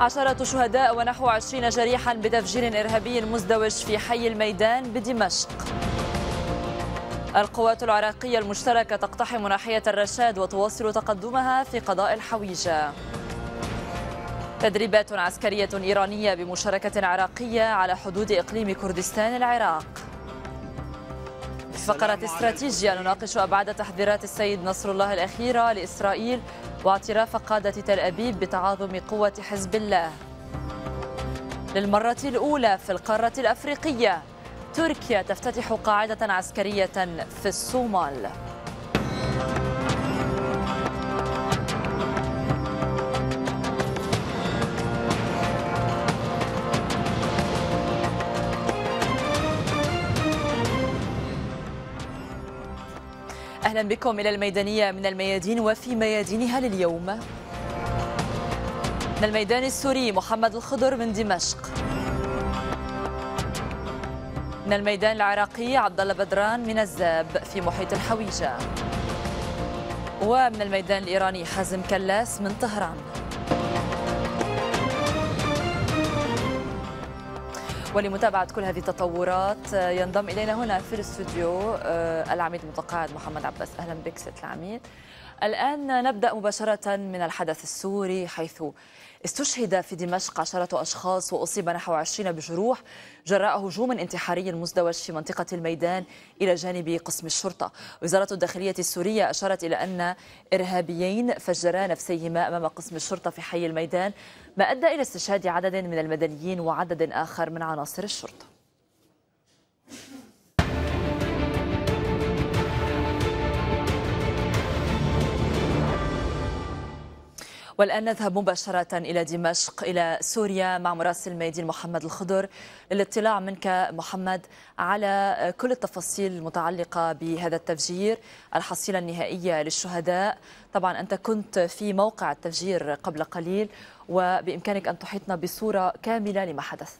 عشرة شهداء ونحو عشرين جريحا بتفجير إرهابي مزدوج في حي الميدان بدمشق القوات العراقية المشتركة تقتحم ناحية الرشاد وتواصل تقدمها في قضاء الحويجة تدريبات عسكرية إيرانية بمشاركة عراقية على حدود إقليم كردستان العراق في فقرة استراتيجية نناقش أبعاد تحذيرات السيد نصر الله الأخيرة لإسرائيل واعتراف قادة تل أبيب بتعاظم قوة حزب الله للمرة الأولى في القارة الأفريقية تركيا تفتتح قاعدة عسكرية في الصومال أهلا بكم إلى الميدانية من الميادين وفي ميادينها لليوم من الميدان السوري محمد الخضر من دمشق من الميدان العراقي عبد الله بدران من الزاب في محيط الحويجه ومن الميدان الإيراني حازم كلاس من طهران ولمتابعة كل هذه التطورات آه، ينضم إلينا هنا في الاستوديو آه، العميد المتقاعد محمد عباس أهلا بك ست العميد الآن نبدأ مباشرة من الحدث السوري حيث استشهد في دمشق عشرة أشخاص وأصيب نحو عشرين بجروح جراء هجوم انتحاري مزدوج في منطقة الميدان إلى جانب قسم الشرطة وزارة الداخلية السورية أشارت إلى أن إرهابيين فجرا نفسيهما أمام قسم الشرطة في حي الميدان ما أدى إلى استشهاد عدد من المدنيين وعدد آخر من عناصر الشرطة والآن نذهب مباشرة إلى دمشق إلى سوريا مع مراسل ميدين محمد الخضر للاطلاع منك محمد على كل التفاصيل المتعلقة بهذا التفجير الحصيلة النهائية للشهداء طبعا أنت كنت في موقع التفجير قبل قليل وبإمكانك أن تحيطنا بصورة كاملة لما حدث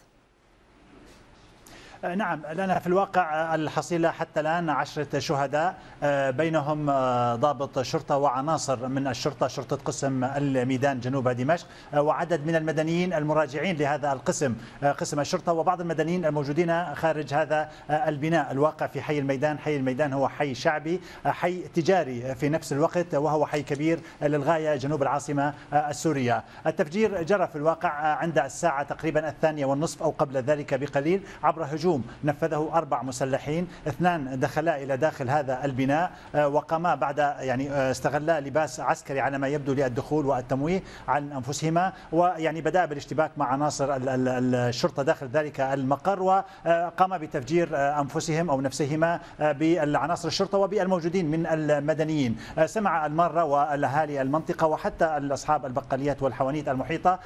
آه، نعم لنا في الواقع الحصيلة حتى الآن عشرة شهداء آه، بينهم آه، ضابط شرطة وعناصر من الشرطة شرطة قسم الميدان جنوب دمشق وعدد من المدنيين المراجعين لهذا القسم قسم الشرطة وبعض المدنيين الموجودين خارج هذا البناء الواقع في حي الميدان حي الميدان هو حي شعبي حي تجاري في نفس الوقت وهو حي كبير للغاية جنوب العاصمة السورية التفجير جرى في الواقع عند الساعة تقريبا الثانية والنصف أو قبل ذلك بقليل عبر هجوم هجوم نفذه أربع مسلحين اثنان دخلا إلى داخل هذا البناء آه، وقاما بعد يعني آه، استغلا لباس عسكري على ما يبدو للدخول والتمويه عن أنفسهما ويعني بدأ بالاشتباك مع عناصر الشرطة داخل ذلك المقر وقام آه، بتفجير أنفسهم أو نفسهما بالعناصر الشرطة وبالموجودين من المدنيين سمع المارة والأهالي المنطقة وحتى أصحاب البقاليات والحوانيت المحيطة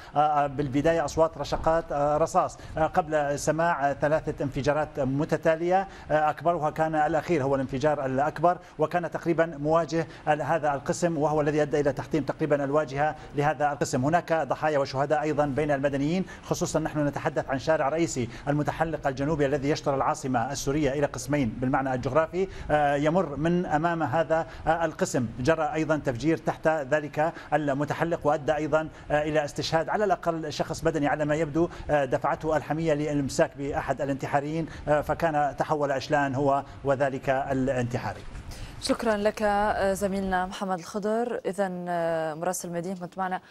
بالبداية أصوات رشقات رصاص قبل سماع ثلاثة انفجارات متتالية آه، أكبرها كان الأخير هو الانفجار الأكبر وكان تقريبا مواجه هذا القسم وهو الذي أدى إلى تحطيم تقريبا الواجهة لهذا القسم هناك ضحايا وشهداء أيضا بين المدنيين خصوصا نحن نتحدث عن شارع رئيسي المتحلق الجنوبي الذي يشتر العاصمة السورية إلى قسمين بالمعنى الجغرافي آه، يمر من أمام هذا آه، القسم جرى أيضا تفجير تحت ذلك المتحلق وأدى أيضا إلى استشهاد على الأقل شخص بدني على ما يبدو دفعته الحمية للإمساك بأحد الانتحارات الانتحاريين آه، فكان تحول اشلان هو وذلك الانتحاري شكرا لك آه، زميلنا محمد الخضر اذا آه، مراسل مدينه كنت معنا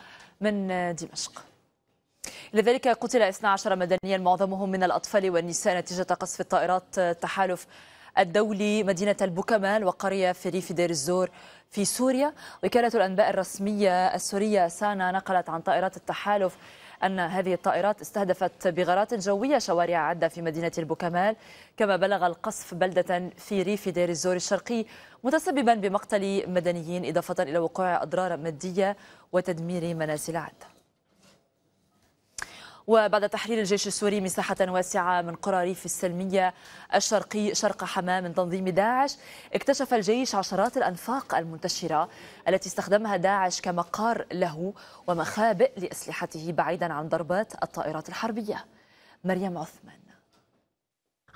من دمشق لذلك قتل 12 مدنيا معظمهم من الأطفال والنساء نتيجة قصف الطائرات تحالف الدولي مدينة البوكمال وقرية في ريف دير الزور في سوريا وكالة الأنباء الرسمية السورية سانا نقلت عن طائرات التحالف أن هذه الطائرات استهدفت بغارات جوية شوارع عدة في مدينة البوكمال كما بلغ القصف بلدة في ريف دير الزور الشرقي متسببا بمقتل مدنيين إضافة إلى وقوع أضرار مادية وتدمير منازل عدة وبعد تحرير الجيش السوري مساحة واسعة من قرى ريف السلمية الشرقي شرق حماة من تنظيم داعش اكتشف الجيش عشرات الأنفاق المنتشرة التي استخدمها داعش كمقار له ومخابئ لأسلحته بعيدا عن ضربات الطائرات الحربية مريم عثمان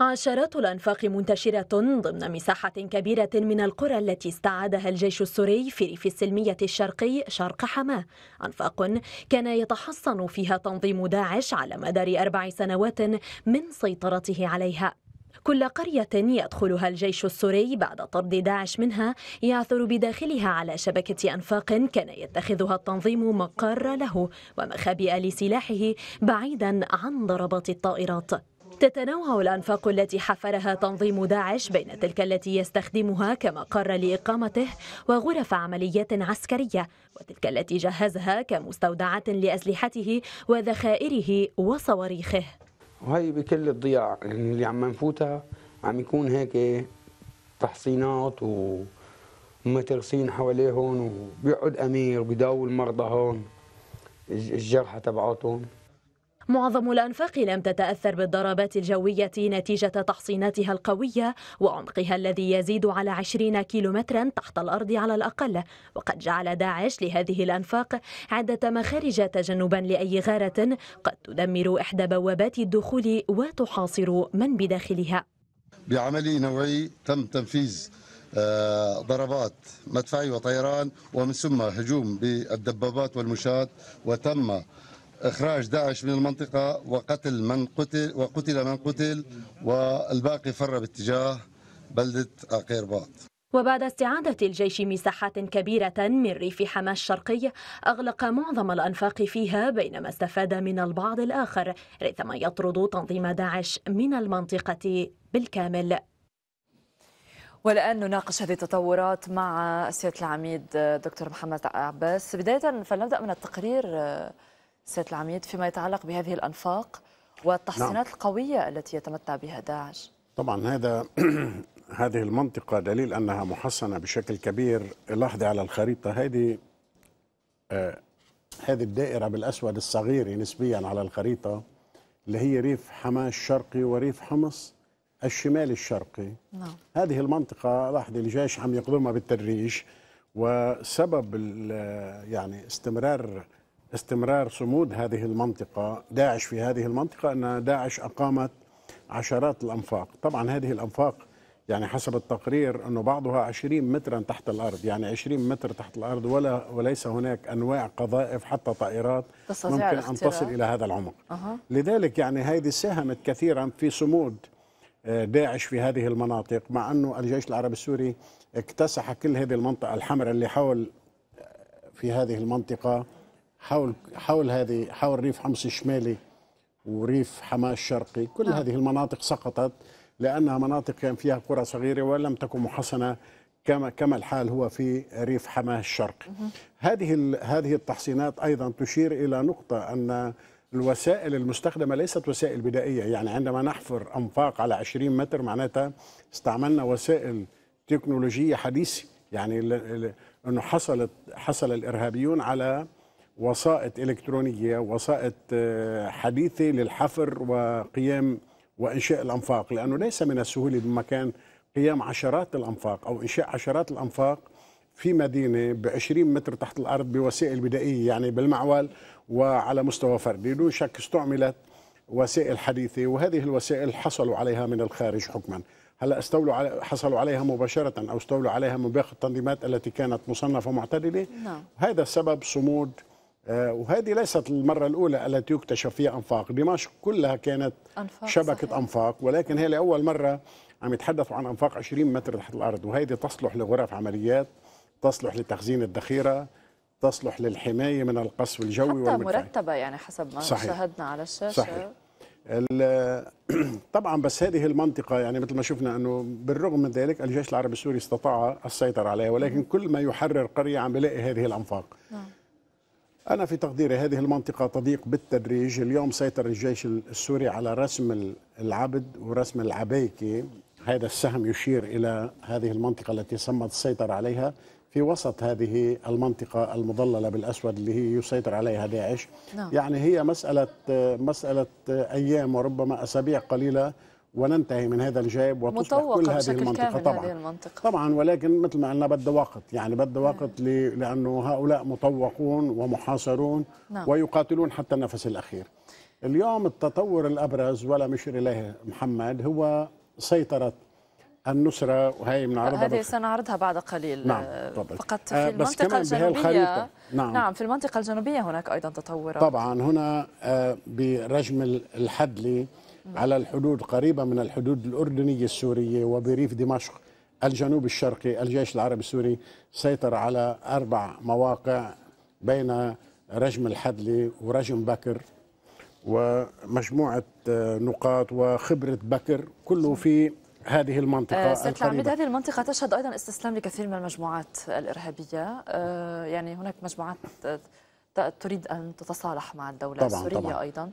عشرات الأنفاق منتشرة ضمن مساحة كبيرة من القرى التي استعادها الجيش السوري في ريف السلمية الشرقي شرق حماة أنفاق كان يتحصن فيها تنظيم داعش على مدار أربع سنوات من سيطرته عليها كل قرية يدخلها الجيش السوري بعد طرد داعش منها يعثر بداخلها على شبكة أنفاق كان يتخذها التنظيم مقر له ومخابئ لسلاحه بعيدا عن ضربات الطائرات تتنوع الأنفاق التي حفرها تنظيم داعش بين تلك التي يستخدمها كمقر لإقامته وغرف عمليات عسكرية وتلك التي جهزها كمستودعات لأسلحته وذخائره وصواريخه وهي بكل الضياع يعني اللي عم نفوتها عم يكون هيك تحصينات ومترسين حواليهم وبيقعد أمير بيداول مرضى هون الجرحى تبعاتهم معظم الأنفاق لم تتأثر بالضربات الجوية نتيجة تحصيناتها القوية وعمقها الذي يزيد على 20 كيلومترا تحت الأرض على الأقل وقد جعل داعش لهذه الأنفاق عدة مخارج تجنبا لأي غارة قد تدمر إحدى بوابات الدخول وتحاصر من بداخلها بعمل نوعي تم تنفيذ آه، ضربات مدفعي وطيران ومن ثم هجوم بالدبابات والمشاة وتم إخراج داعش من المنطقة وقتل من قتل وقتل من قتل والباقي فر باتجاه بلدة اقيرباط وبعد استعادة الجيش مساحات كبيرة من ريف حماة الشرقي أغلق معظم الأنفاق فيها بينما استفاد من البعض الآخر ريثما يطرد تنظيم داعش من المنطقة بالكامل والآن نناقش هذه التطورات مع سيادة العميد دكتور محمد عباس بداية فلنبدأ من التقرير سيادة العميد فيما يتعلق بهذه الأنفاق والتحصينات نعم. القوية التي يتمتع بها داعش طبعا هذا هذه المنطقة دليل أنها محصنة بشكل كبير لاحظي على الخريطة هذه آه هذه الدائرة بالأسود الصغيرة نسبيا على الخريطة اللي هي ريف حماة الشرقي وريف حمص الشمال الشرقي نعم. هذه المنطقة لاحظي الجيش عم يقدمها بالتدريج وسبب آه، يعني استمرار استمرار صمود هذه المنطقة داعش في هذه المنطقة أن داعش أقامت عشرات الأنفاق طبعا هذه الأنفاق يعني حسب التقرير أنه بعضها 20 مترا تحت الأرض يعني 20 متر تحت الأرض ولا وليس هناك أنواع قذائف حتى طائرات ممكن أن تصل إلى هذا العمق أه. لذلك يعني هذه ساهمت كثيرا في صمود آه، داعش في هذه المناطق مع أنه الجيش العربي السوري اكتسح كل هذه المنطقة الحمراء اللي حول آه، في هذه المنطقة حول حول هذه حول ريف حمص الشمالي وريف حماه الشرقي كل نعم. هذه المناطق سقطت لانها مناطق كان فيها قرى صغيره ولم تكن محصنه كما كما الحال هو في ريف حماه الشرقي هذه هذه التحصينات ايضا تشير الى نقطه ان الوسائل المستخدمه ليست وسائل بدائيه يعني عندما نحفر انفاق على 20 متر معناتها استعملنا وسائل تكنولوجيه حديثه يعني انه حصلت حصل الارهابيون على وسائط إلكترونية وسائط آه، حديثة للحفر وقيام وإنشاء الأنفاق لأنه ليس من السهولة بمكان قيام عشرات الأنفاق أو إنشاء عشرات الأنفاق في مدينة بعشرين متر تحت الأرض بوسائل بدائية يعني بالمعول وعلى مستوى فردي دون شك استعملت وسائل حديثة وهذه الوسائل حصلوا عليها من الخارج حكما هلا استولوا على حصلوا عليها مباشرة أو استولوا عليها من باقي التنظيمات التي كانت مصنفة معتدلة نعم. هذا سبب صمود آه، وهذه ليست المرة الأولى التي يكتشف فيها أنفاق دمشق كلها كانت أنفاق شبكة صحيح. أنفاق ولكن هي لأول مرة عم يتحدثوا عن أنفاق 20 متر تحت الأرض وهذه تصلح لغرف عمليات تصلح لتخزين الذخيرة تصلح للحماية من القصف الجوي حتى والمدفعي. مرتبة يعني حسب ما صحيح. شاهدنا على الشاشة صحيح. طبعا بس هذه المنطقة يعني مثل ما شفنا أنه بالرغم من ذلك الجيش العربي السوري استطاع السيطرة عليها ولكن نعم. كل ما يحرر قرية عم بلاقي هذه الأنفاق نعم. أنا في تقديري هذه المنطقة تضيق بالتدريج اليوم سيطر الجيش السوري على رسم العبد ورسم العبيكي هذا السهم يشير إلى هذه المنطقة التي سمت السيطرة عليها في وسط هذه المنطقة المضللة بالأسود اللي هي يسيطر عليها داعش نعم. يعني هي مسألة مسألة أيام وربما أسابيع قليلة وننتهي من هذا الجيب وتصبح كل هذه المنطقة طبعا هذه المنطقة. طبعا ولكن مثل ما قلنا بده وقت يعني بده وقت نعم. لأنه هؤلاء مطوقون ومحاصرون نعم. ويقاتلون حتى النفس الأخير اليوم التطور الأبرز ولا مشير إليه محمد هو سيطرة النصرة وهي بنعرضها هذه سنعرضها بعد قليل نعم طبعا. آه، فقط في آه، بس المنطقة الجنوبية نعم. نعم في المنطقة الجنوبية هناك أيضا تطورات طبعا هنا آه، برجم الحدلي نعم. على الحدود قريبة من الحدود الأردنية السورية وبريف دمشق الجنوب الشرقي الجيش العربي السوري سيطر على أربع مواقع بين رجم الحدلي ورجم بكر ومجموعة آه، نقاط وخبرة بكر كله في هذه المنطقة آه، سيد العميد هذه المنطقة تشهد أيضا استسلام لكثير من المجموعات الإرهابية آه، يعني هناك مجموعات تريد أن تتصالح مع الدولة طبعاً السورية طبعاً. أيضا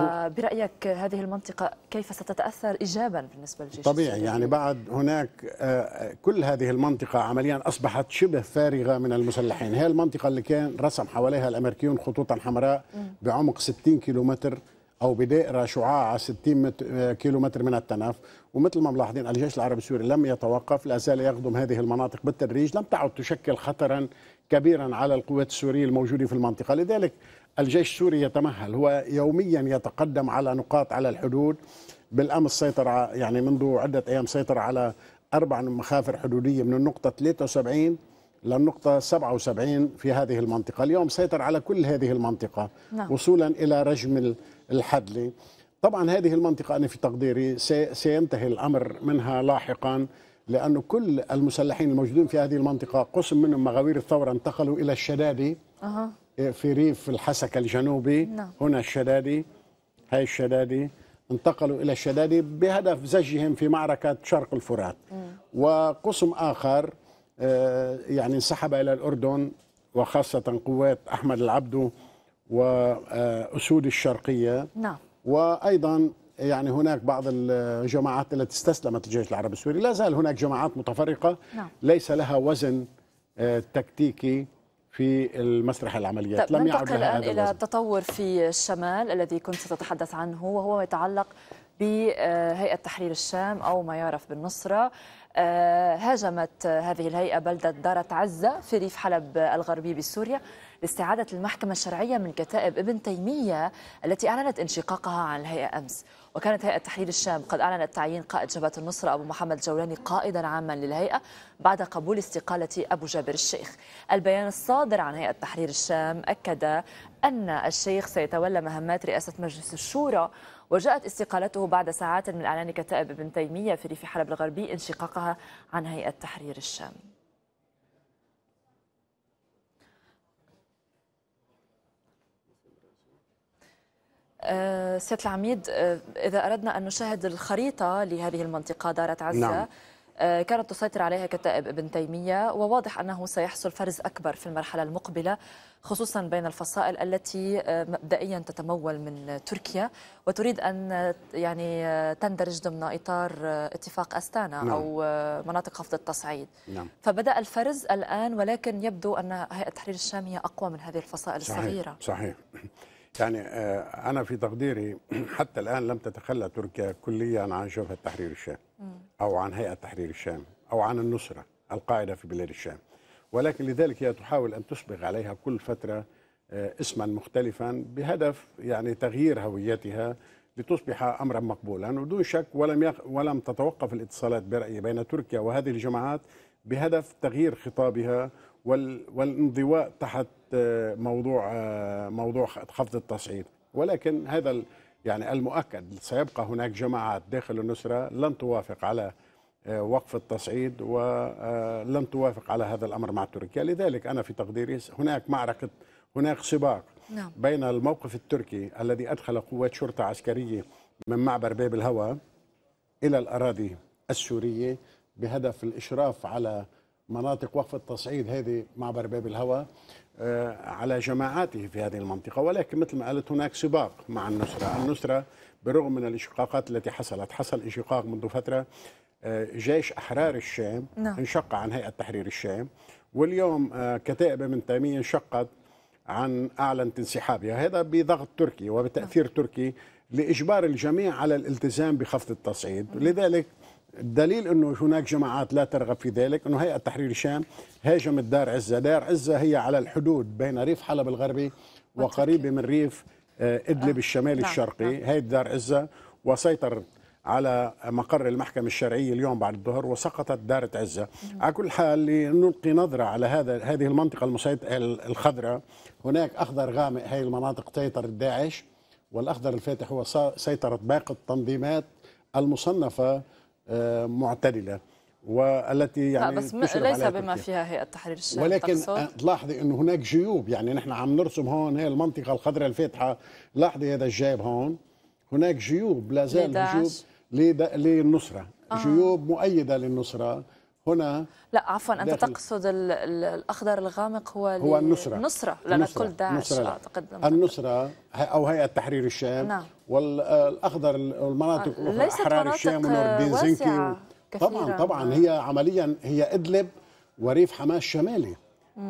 فبرايك هذه المنطقه كيف ستتاثر ايجابا بالنسبه للجيش طبيعي السوري؟ يعني بعد هناك آه، كل هذه المنطقه عمليا اصبحت شبه فارغه من المسلحين هي المنطقه اللي كان رسم حواليها الامريكيون خطوطا حمراء بعمق 60 كيلومتر او بدائره شعاع 60 آه، كيلو متر من التنف ومثل ما ملاحظين الجيش العربي السوري لم يتوقف لا زال يخدم هذه المناطق بالتدريج لم تعد تشكل خطرا كبيرا على القوات السوريه الموجوده في المنطقه لذلك الجيش السوري يتمهل هو يوميا يتقدم على نقاط على الحدود بالامس سيطر يعني منذ عده ايام سيطر على اربع مخافر حدوديه من النقطه 73 للنقطة 77 في هذه المنطقة اليوم سيطر على كل هذه المنطقة نعم. وصولا إلى رجم الحدلي طبعا هذه المنطقة أنا في تقديري سينتهي الأمر منها لاحقا لأن كل المسلحين الموجودين في هذه المنطقة قسم منهم مغاوير الثورة انتقلوا إلى الشدادي أه. في ريف الحسكة الجنوبي نعم. هنا الشدادي هاي الشدادي انتقلوا إلى الشدادي بهدف زجهم في معركة شرق الفرات وقسم آخر آه، يعني انسحب إلى الأردن وخاصة قوات أحمد العبدو وأسود آه، الشرقية نعم. وأيضا يعني هناك بعض الجماعات التي استسلمت الجيش العربي السوري لا زال هناك جماعات متفرقة نعم. ليس لها وزن آه، تكتيكي في المسرح العمليات طيب لم يعد لها هذا الى التطور في الشمال الذي كنت ستتحدث عنه وهو يتعلق بهيئه تحرير الشام او ما يعرف بالنصره آه، هاجمت هذه الهيئه بلده دارت عزه في ريف حلب الغربي بسوريا لاستعاده المحكمه الشرعيه من كتائب ابن تيميه التي اعلنت انشقاقها عن الهيئه امس وكانت هيئة تحرير الشام قد أعلنت تعيين قائد جبهة النصرة أبو محمد جولاني قائدا عاما للهيئة بعد قبول استقالة أبو جابر الشيخ البيان الصادر عن هيئة تحرير الشام أكد أن الشيخ سيتولى مهمات رئاسة مجلس الشورى وجاءت استقالته بعد ساعات من إعلان كتائب ابن تيمية في ريف حلب الغربي انشقاقها عن هيئة تحرير الشام سيد آه، سيادة العميد آه، إذا أردنا أن نشاهد الخريطة لهذه المنطقة دارت عزة نعم. آه، كانت تسيطر عليها كتائب ابن تيمية وواضح أنه سيحصل فرز أكبر في المرحلة المقبلة خصوصا بين الفصائل التي مبدئيا تتمول من تركيا وتريد أن يعني تندرج ضمن إطار اتفاق أستانا نعم. أو مناطق خفض التصعيد نعم. فبدأ الفرز الآن ولكن يبدو أن هيئة تحرير الشام هي أقوى من هذه الفصائل صحيح. الصغيرة صحيح يعني آه, انا في تقديري حتى الان لم تتخلى تركيا كليا عن جبهه تحرير الشام او عن هيئه تحرير الشام او عن النصره القاعده في بلاد الشام ولكن لذلك هي تحاول ان تسبغ عليها كل فتره آه, اسما مختلفا بهدف يعني تغيير هويتها لتصبح امرا مقبولا ودون شك ولم يخ... ولم تتوقف الاتصالات برايي بين تركيا وهذه الجماعات بهدف تغيير خطابها وال... والانضواء تحت موضوع موضوع خفض التصعيد ولكن هذا يعني المؤكد سيبقى هناك جماعات داخل النسرة لن توافق على آه، وقف التصعيد ولن آه، توافق على هذا الأمر مع تركيا لذلك أنا في تقديري هناك معركة هناك سباق نعم. بين الموقف التركي الذي أدخل قوات شرطة عسكرية من معبر باب الهوى إلى الأراضي السورية بهدف الإشراف على مناطق وقف التصعيد هذه معبر باب الهوى آه، على جماعاته في هذه المنطقة ولكن مثل ما قالت هناك سباق مع النصرة النصرة بالرغم من الانشقاقات التي حصلت حصل انشقاق منذ فترة آه، جيش أحرار الشام نعم. انشق عن هيئة تحرير الشام واليوم آه، كتائب من تيمية انشقت عن أعلنت انسحابها هذا بضغط تركي وبتأثير تركي لإجبار الجميع على الالتزام بخفض التصعيد نعم. لذلك الدليل انه هناك جماعات لا ترغب في ذلك انه هيئه تحرير الشام هاجمت دار عزه، دار عزه هي على الحدود بين ريف حلب الغربي وقريبه من ريف آه، ادلب الشمالي نعم، الشرقي، نعم. هي دار عزه وسيطر على مقر المحكمة الشرعية اليوم بعد الظهر وسقطت دارة عزة نعم. على كل حال لنلقي نظرة على هذا هذه المنطقة المسيطرة الخضراء هناك أخضر غامق هي المناطق سيطرة داعش والأخضر الفاتح هو سيطرة باقي التنظيمات المصنفة آه، معتدله والتي يعني بس ليس بما فيها هيئه تحرير الشام ولكن آه، تلاحظي انه هناك جيوب يعني نحن عم نرسم هون هي المنطقه الخضراء الفاتحه لاحظي هذا الجيب هون هناك جيوب لا زال جيوب للنصره آه. جيوب مؤيده للنصره هنا لا عفوا انت تقصد الاخضر الغامق هو هو النصره النصره لان كل داعش اعتقد النصره او هيئه تحرير الشام نعم. والاخضر والمناطق احرار الشام ونور بنزنكي طبعا طبعا هي عمليا هي ادلب وريف حماه الشمالي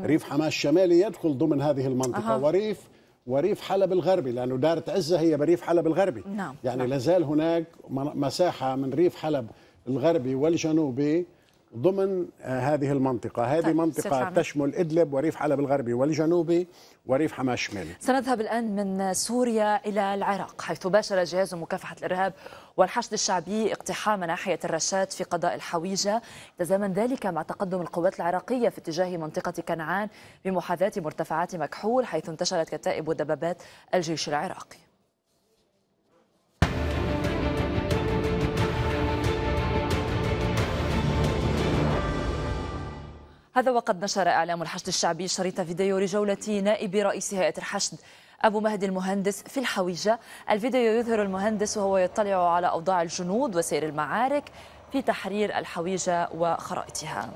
ريف حماه الشمالي يدخل ضمن هذه المنطقه أه. وريف وريف حلب الغربي لانه داره عزه هي بريف حلب الغربي نعم. يعني نعم. لازال هناك مساحه من ريف حلب الغربي والجنوبي ضمن آه، هذه المنطقة هذه طيب. منطقة تشمل إدلب وريف حلب الغربي والجنوبي وريف حماة الشمالي سنذهب الآن من سوريا إلى العراق حيث باشر جهاز مكافحة الإرهاب والحشد الشعبي اقتحام ناحية الرشاد في قضاء الحويجة تزامن ذلك مع تقدم القوات العراقية في اتجاه منطقة كنعان بمحاذاة مرتفعات مكحول حيث انتشرت كتائب ودبابات الجيش العراقي هذا وقد نشر إعلام الحشد الشعبي شريط فيديو لجولة نائب رئيس هيئة الحشد أبو مهدي المهندس في الحويجة الفيديو يظهر المهندس وهو يطلع على أوضاع الجنود وسير المعارك في تحرير الحويجة وخرائطها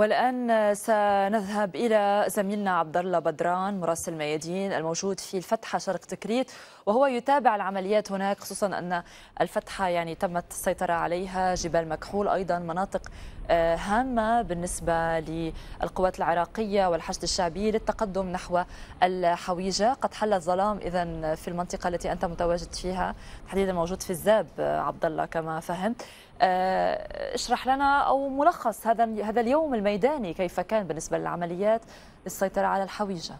والآن سنذهب إلى زميلنا عبد الله بدران مراسل ميادين الموجود في الفتحة شرق تكريت وهو يتابع العمليات هناك خصوصا أن الفتحة يعني تمت السيطرة عليها جبال مكحول أيضا مناطق آه، هامة بالنسبة للقوات العراقية والحشد الشعبي للتقدم نحو الحويجة قد حل الظلام إذا في المنطقة التي أنت متواجد فيها تحديدا موجود في الزاب آه، عبد الله كما فهمت آه، اشرح لنا أو ملخص هذا هذا اليوم الميداني كيف كان بالنسبة للعمليات للسيطرة على الحويجة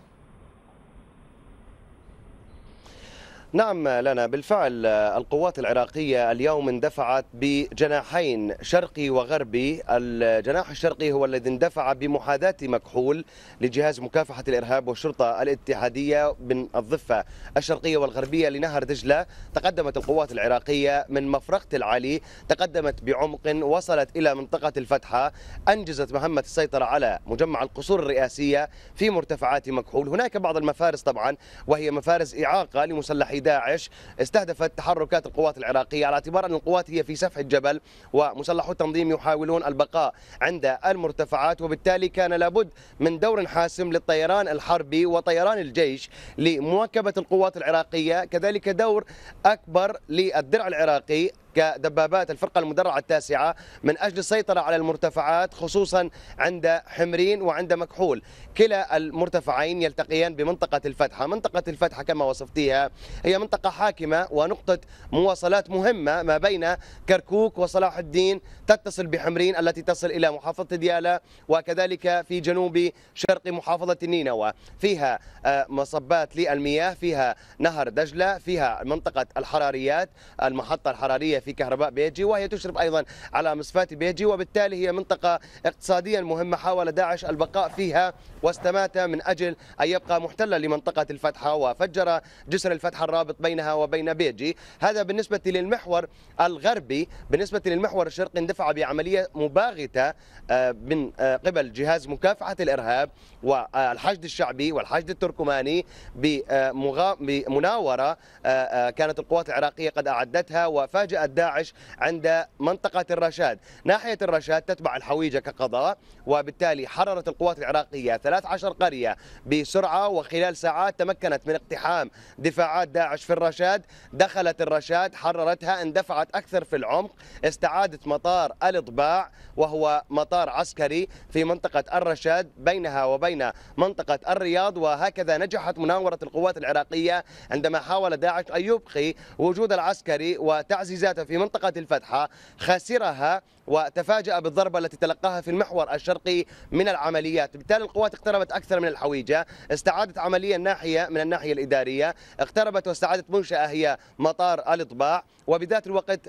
نعم لنا بالفعل القوات العراقية اليوم اندفعت بجناحين شرقي وغربي الجناح الشرقي هو الذي اندفع بمحاذاة مكحول لجهاز مكافحة الإرهاب والشرطة الاتحادية من الضفة الشرقية والغربية لنهر دجلة تقدمت القوات العراقية من مفرقة العلي تقدمت بعمق وصلت إلى منطقة الفتحة أنجزت مهمة السيطرة على مجمع القصور الرئاسية في مرتفعات مكحول هناك بعض المفارس طبعا وهي مفارس إعاقة لمسلحي داعش استهدفت تحركات القوات العراقية على اعتبار أن القوات هي في سفح الجبل ومسلحو التنظيم يحاولون البقاء عند المرتفعات وبالتالي كان لابد من دور حاسم للطيران الحربي وطيران الجيش لمواكبة القوات العراقية كذلك دور أكبر للدرع العراقي كدبابات الفرقة المدرعة التاسعة من أجل السيطرة على المرتفعات خصوصا عند حمرين وعند مكحول كلا المرتفعين يلتقيان بمنطقة الفتحة منطقة الفتحة كما وصفتيها هي منطقة حاكمة ونقطة مواصلات مهمة ما بين كركوك وصلاح الدين تتصل بحمرين التي تصل إلى محافظة ديالى وكذلك في جنوب شرق محافظة نينوى فيها آه، مصبات للمياه فيها نهر دجلة فيها منطقة الحراريات المحطة الحرارية في كهرباء بيجي وهي تشرف أيضا على مصفات بيجي وبالتالي هي منطقة اقتصاديا مهمة حاول داعش البقاء فيها واستمات من أجل أن يبقى محتلا لمنطقة الفتحة وفجر جسر الفتحة الرابط بينها وبين بيجي هذا بالنسبة للمحور الغربي بالنسبة للمحور الشرقي اندفع بعملية مباغتة آه، من آه، قبل جهاز مكافحة الإرهاب والحشد الشعبي والحشد التركماني بمناورة آه، كانت القوات العراقية قد أعدتها وفاجأت داعش عند منطقة الرشاد ناحية الرشاد تتبع الحويجة كقضاء وبالتالي حررت القوات العراقية 13 قرية بسرعة وخلال ساعات تمكنت من اقتحام دفاعات داعش في الرشاد دخلت الرشاد حررتها اندفعت أكثر في العمق استعادت مطار الإضباع وهو مطار عسكري في منطقة الرشاد بينها وبين منطقة الرياض وهكذا نجحت مناورة القوات العراقية عندما حاول داعش أن يبقي وجود العسكري وتعزيزات في منطقة الفتحة خسرها وتفاجأ بالضربة التي تلقاها في المحور الشرقي من العمليات بالتالي القوات اقتربت أكثر من الحويجة استعادت عملية ناحية من الناحية الإدارية اقتربت واستعادت منشأة هي مطار الإطباع وبذات الوقت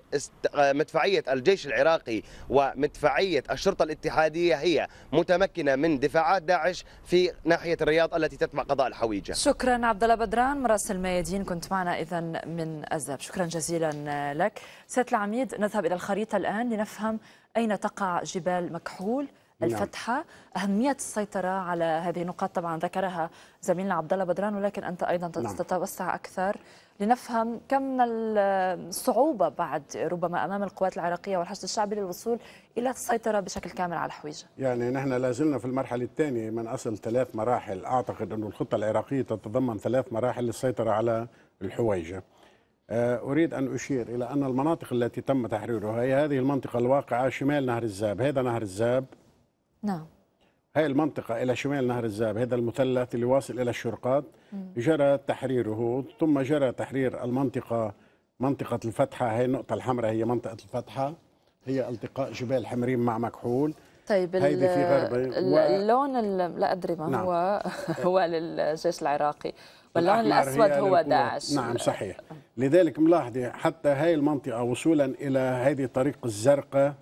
آه، مدفعية الجيش العراقي ومدفعية الشرطة الاتحادية هي متمكنة من دفاعات داعش في ناحية الرياض التي تتبع قضاء الحويجة شكرا عبد الله بدران مراسل الميادين كنت معنا إذا من أزاب شكرا جزيلا لك سيد العميد نذهب إلى الخريطة الآن لنفهم أين تقع جبال مكحول نعم. الفتحة أهمية السيطرة على هذه النقاط طبعا ذكرها زميلنا عبد الله بدران ولكن أنت أيضا نعم. تتوسع أكثر لنفهم كم من الصعوبة بعد ربما أمام القوات العراقية والحشد الشعبي للوصول إلى السيطرة بشكل كامل على الحويجة يعني نحن لا زلنا في المرحلة الثانية من أصل ثلاث مراحل أعتقد أن الخطة العراقية تتضمن ثلاث مراحل للسيطرة على الحويجة آه، أريد أن أشير إلى أن المناطق التي تم تحريرها هي هذه المنطقة الواقعة شمال نهر الزاب هذا نهر الزاب نعم هاي المنطقة إلى شمال نهر الزاب هذا المثلث اللي واصل إلى الشرقات جرى تحريره ثم جرى تحرير المنطقة منطقة الفتحة هي النقطة الحمراء هي منطقة الفتحة هي التقاء جبال حمرين مع مكحول طيب هيدي في غربي اللون و... لا أدري ما نعم. هو هو للجيش العراقي واللون الأسود هو داعش نعم صحيح لذلك ملاحظة حتى هاي المنطقة وصولا إلى هذه الطريق الزرقاء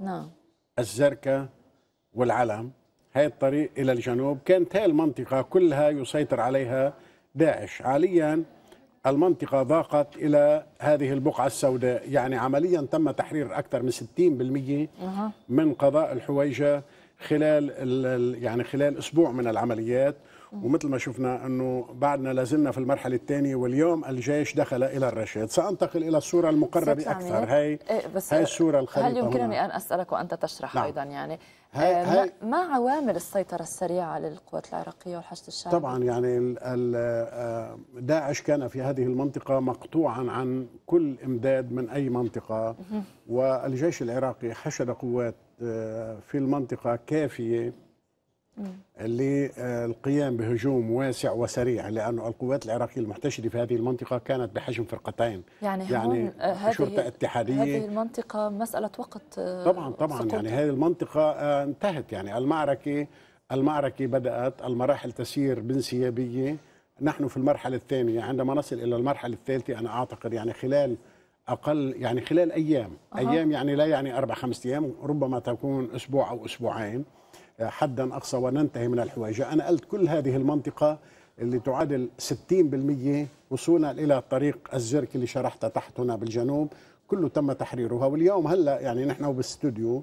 نعم الزركاء والعلم هاي الطريق إلى الجنوب كانت هاي المنطقة كلها يسيطر عليها داعش عاليا المنطقة ضاقت إلى هذه البقعة السوداء يعني عمليا تم تحرير أكثر من 60% من قضاء الحويجة خلال يعني خلال أسبوع من العمليات ومثل ما شفنا أنه بعدنا لازلنا في المرحلة الثانية واليوم الجيش دخل إلى الرشيد سأنتقل إلى الصورة المقربة أكثر هي إيه، بس هي الصورة الخريطة هل يمكنني هنا. أن أسألك وأنت تشرح نعم. أيضا يعني هاي آه، هاي ما عوامل السيطرة السريعة للقوات العراقية والحشد الشعبي؟ طبعا يعني آه، داعش كان في هذه المنطقة مقطوعا عن كل إمداد من أي منطقة والجيش العراقي حشد قوات آه، في المنطقة كافية للقيام آه، بهجوم واسع وسريع لأن القوات العراقية المحتشدة في هذه المنطقة كانت بحجم فرقتين يعني, يعني آه، شرطة اتحادية هذه المنطقة مسألة وقت آه، طبعا طبعا سقوط. يعني هذه المنطقة انتهت يعني المعركة المعركة بدأت المراحل تسير بانسيابية نحن في المرحلة الثانية يعني عندما نصل إلى المرحلة الثالثة أنا أعتقد يعني خلال أقل يعني خلال أيام أه. أيام يعني لا يعني أربع خمس أيام ربما تكون أسبوع أو أسبوعين حدا أقصى وننتهي من الحواجة أنا قلت كل هذه المنطقة اللي تعادل 60% وصولا إلى طريق الزرك اللي شرحتها تحت هنا بالجنوب كله تم تحريرها واليوم هلا يعني نحن بالاستوديو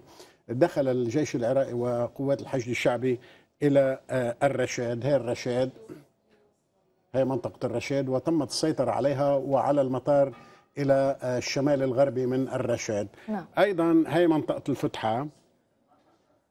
دخل الجيش العراقي وقوات الحشد الشعبي الى آه، الرشاد هي الرشاد هي منطقه الرشاد وتمت السيطره عليها وعلى المطار الى آه، الشمال الغربي من الرشاد نعم. ايضا هي منطقه الفتحه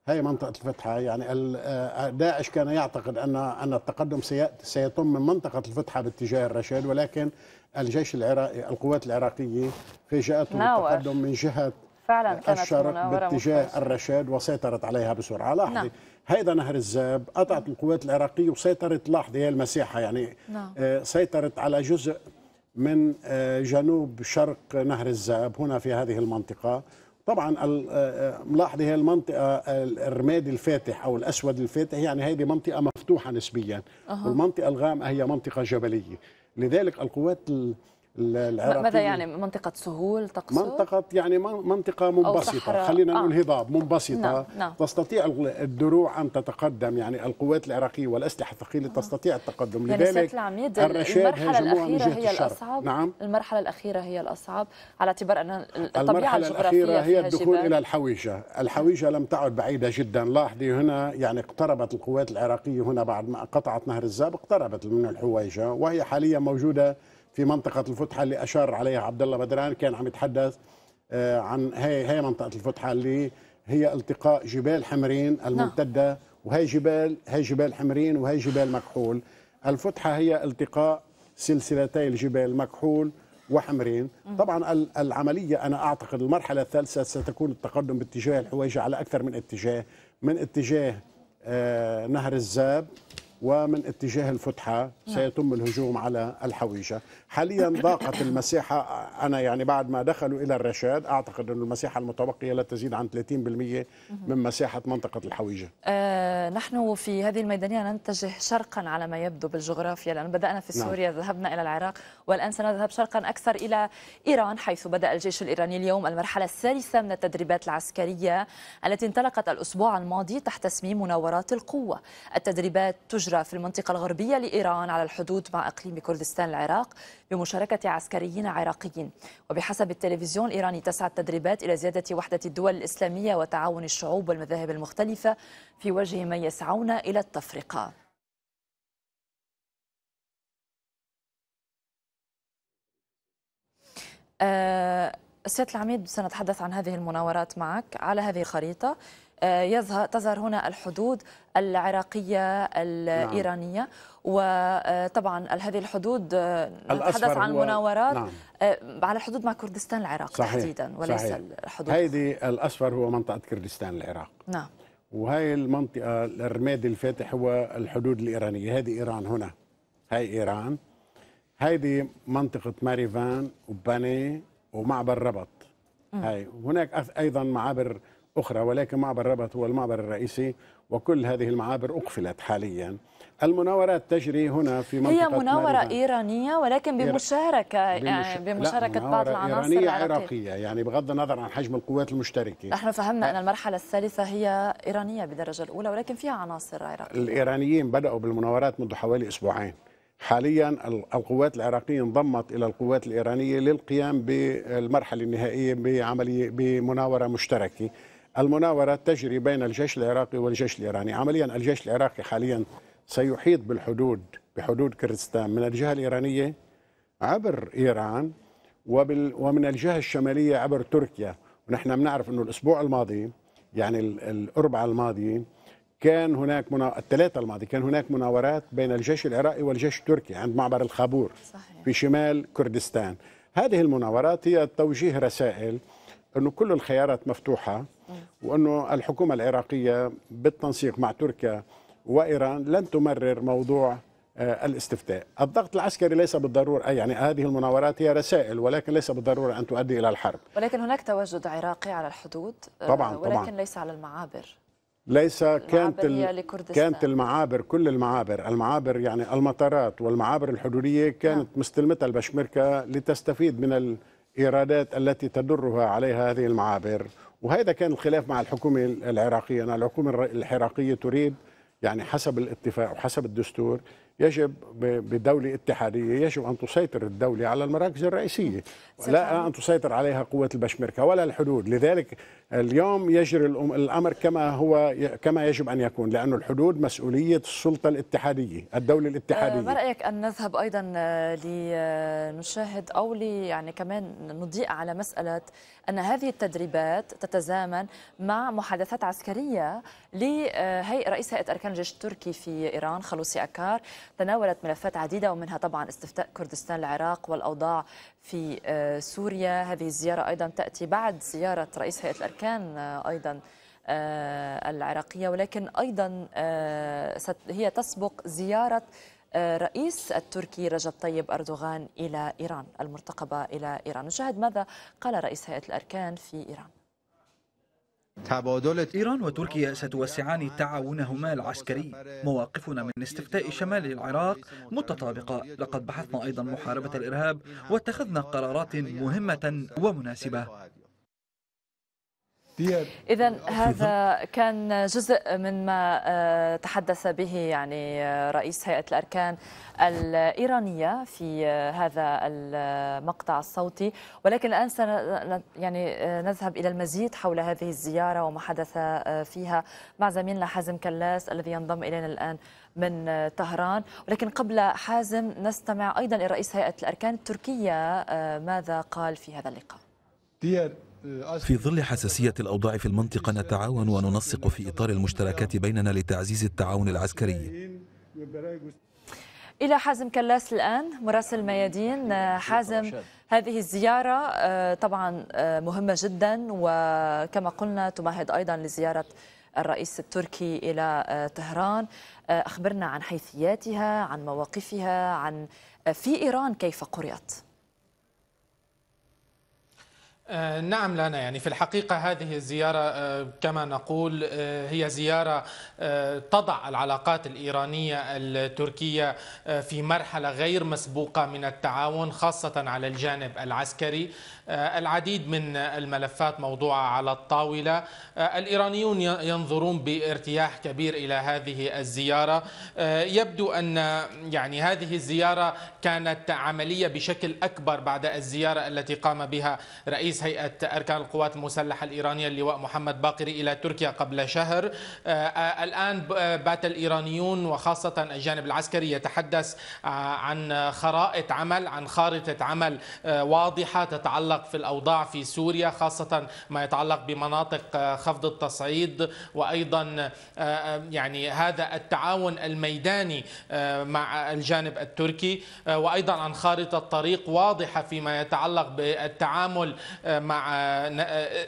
هي منطقة الفتحة يعني آه، آه، داعش كان يعتقد أن أن التقدم سيتم من منطقة الفتحة باتجاه الرشيد ولكن الجيش العراقي القوات العراقية فاجأته التقدم من جهة فعلا كانت الشرق باتجاه الرشاد وسيطرت عليها بسرعه نعم. لاحظي هذا هيدا نهر الزاب قطعت نعم. القوات العراقيه وسيطرت لاحظي هي المساحه يعني نعم. آه، سيطرت على جزء من جنوب شرق نهر الزاب هنا في هذه المنطقه طبعا آه، آه، ملاحظة هي المنطقة الرمادي الفاتح أو الأسود الفاتح يعني هذه منطقة مفتوحة نسبيا أه. والمنطقة الغامقة هي منطقة جبلية لذلك القوات العراقيين ماذا يعني منطقة سهول تقصد؟ منطقة يعني منطقة منبسطة خلينا نقول آه. هضاب منبسطة نعم. نعم. تستطيع الدروع أن تتقدم يعني القوات العراقية والأسلحة الثقيلة آه. تستطيع التقدم يعني لذلك العميد المرحلة الأخيرة هي الشرق. الأصعب نعم المرحلة الأخيرة هي الأصعب على اعتبار أن الطبيعة المرحلة الأخيرة هي الدخول جبال. إلى الحويجة الحويجة لم تعد بعيدة جدا لاحظي هنا يعني اقتربت القوات العراقية هنا بعد ما قطعت نهر الزاب اقتربت من الحويجة وهي حاليا موجودة في منطقه الفتحه اللي اشار عليها عبد الله بدران كان عم يتحدث آه، عن هي هي منطقه الفتحه اللي هي التقاء جبال حمرين نعم. الممتده وهي جبال هي جبال حمرين وهي جبال مكحول الفتحه هي التقاء سلسلتي الجبال مكحول وحمرين طبعا العملية أنا أعتقد المرحلة الثالثة ستكون التقدم باتجاه الحويجة على أكثر من اتجاه من اتجاه آه، نهر الزاب ومن اتجاه الفتحة سيتم الهجوم على الحويجة حاليا ضاقت المساحة أنا يعني بعد ما دخلوا إلى الرشاد أعتقد أن المساحة المتبقية لا تزيد عن 30% من مساحة منطقة الحويجة آه نحن في هذه الميدانية نتجه شرقا على ما يبدو بالجغرافيا لأن بدأنا في نعم. سوريا نعم. ذهبنا إلى العراق والآن سنذهب شرقا أكثر إلى إيران حيث بدأ الجيش الإيراني اليوم المرحلة الثالثة من التدريبات العسكرية التي انطلقت الأسبوع الماضي تحت تسميم مناورات القوة التدريبات تجري الهجرة في المنطقة الغربية لإيران على الحدود مع إقليم كردستان العراق بمشاركة عسكريين عراقيين وبحسب التلفزيون الإيراني تسعى التدريبات إلى زيادة وحدة الدول الإسلامية وتعاون الشعوب والمذاهب المختلفة في وجه من يسعون إلى التفرقة أه سيادة العميد سنتحدث عن هذه المناورات معك على هذه الخريطة آه، يظهر تظهر هنا الحدود العراقية نعم. الإيرانية نعم. وطبعا هذه الحدود آه، نتحدث عن مناورات نعم. آه، على الحدود مع كردستان العراق صحيح. تحديدا وليس صحيح. الحدود هذه الأصفر هو منطقة كردستان العراق نعم وهي المنطقة الرمادي الفاتح هو الحدود الإيرانية هذه إيران هنا هاي إيران هذه منطقة ماريفان وباني ومعبر ربط هاي هناك أيضا معابر أخرى ولكن معبر ربط هو المعبر الرئيسي وكل هذه المعابر أقفلت حاليا المناورات تجري هنا في منطقة هي مناورة ماربان. إيرانية ولكن بمشاركة آه، بمش... بمشاركة بعض العناصر إيرانية عراقية يعني بغض النظر عن حجم القوات المشتركة نحن فهمنا أن المرحلة الثالثة هي إيرانية بالدرجة الأولى ولكن فيها عناصر عراقية الإيرانيين بدأوا بالمناورات منذ حوالي أسبوعين حاليا القوات العراقيه انضمت الى القوات الايرانيه للقيام بالمرحله النهائيه بعمليه بمناوره مشتركه المناورة تجري بين الجيش العراقي والجيش الإيراني عمليا الجيش العراقي حاليا سيحيط بالحدود بحدود كردستان من الجهة الإيرانية عبر إيران وبال ومن الجهة الشمالية عبر تركيا ونحن بنعرف أنه الأسبوع الماضي يعني الأربعة الماضي كان هناك منا... الثلاثة الماضي كان هناك مناورات بين الجيش العراقي والجيش التركي عند معبر الخابور صحيح. في شمال كردستان هذه المناورات هي توجيه رسائل أنه كل الخيارات مفتوحة وأنه الحكومة العراقية بالتنسيق مع تركيا وإيران لن تمرر موضوع آه، الاستفتاء الضغط العسكري ليس بالضرورة آه، يعني هذه المناورات هي رسائل ولكن ليس بالضرورة أن تؤدي إلى الحرب ولكن هناك تواجد عراقي على الحدود آه، طبعا ولكن طبعاً. ليس على المعابر ليس كانت كانت المعابر كل المعابر المعابر يعني المطارات والمعابر الحدوديه كانت نعم. مستلمتها البشمركه لتستفيد من الايرادات التي تدرها عليها هذه المعابر وهذا كان الخلاف مع الحكومة العراقية أن الحكومة العراقية تريد يعني حسب الاتفاق وحسب الدستور يجب بدولة اتحادية يجب أن تسيطر الدولة على المراكز الرئيسية لا أن تسيطر عليها قوة البشمركة ولا الحدود لذلك اليوم يجري الأمر كما هو كما يجب أن يكون لأن الحدود مسؤولية السلطة الاتحادية الدولة الاتحادية ما آه، رأيك أن نذهب أيضا آه، لنشاهد أو لي يعني كمان نضيء على مسألة أن هذه التدريبات تتزامن مع محادثات عسكرية لهي رئيس هيئة أركان الجيش التركي في إيران خلوصي أكار تناولت ملفات عديدة ومنها طبعا استفتاء كردستان العراق والأوضاع في آه، سوريا هذه الزيارة أيضا تأتي بعد زيارة رئيس هيئة الأركان آه، أيضا آه، العراقية ولكن أيضا هي تسبق زيارة الرئيس التركي رجب طيب أردوغان إلى إيران المرتقبة إلى إيران نشاهد ماذا قال رئيس هيئة الأركان في إيران إيران وتركيا ستوسعان تعاونهما العسكري مواقفنا من استفتاء شمال العراق متطابقة لقد بحثنا أيضا محاربة الإرهاب واتخذنا قرارات مهمة ومناسبة إذا هذا كان جزء من ما آه، تحدث به يعني آه، رئيس هيئة الأركان الإيرانية في آه، هذا المقطع الصوتي ولكن الآن سن يعني نذهب إلى المزيد حول هذه الزيارة وما حدث فيها مع زميلنا حازم كلاس الذي ينضم إلينا الآن من طهران ولكن قبل حازم نستمع أيضا إلى رئيس هيئة الأركان التركية ماذا قال في هذا اللقاء؟ في ظل حساسية الأوضاع في المنطقة نتعاون وننسق في إطار المشتركات بيننا لتعزيز التعاون العسكري إلى حازم كلاس الآن مراسل ميادين آه، حازم هذه الزيارة آه، طبعا آه، مهمة جدا وكما قلنا تمهد أيضا لزيارة الرئيس التركي إلى طهران أخبرنا عن حيثياتها عن مواقفها عن في إيران كيف قرأت آه، نعم لنا يعني في الحقيقة هذه الزيارة آه، كما نقول آه، هي زيارة تضع العلاقات الإيرانية التركية في مرحلة غير مسبوقة من التعاون خاصة على الجانب العسكري آه، العديد من الملفات موضوعة على الطاولة آه، الإيرانيون ينظرون بارتياح كبير إلى هذه الزيارة آه، يبدو أن يعني هذه الزيارة كانت عملية بشكل أكبر بعد الزيارة التي قام بها رئيس هيئة أركان القوات المسلحة الإيرانية اللواء محمد باقري إلى تركيا قبل شهر الآن بات الإيرانيون وخاصة الجانب العسكري يتحدث عن خرائط عمل عن خارطة عمل واضحة تتعلق يتعلق في الأوضاع في سوريا خاصة ما يتعلق بمناطق آه، خفض التصعيد وأيضا آه، يعني هذا التعاون الميداني آه، مع الجانب التركي وأيضا عن خارطة طريق واضحة فيما يتعلق بالتعامل مع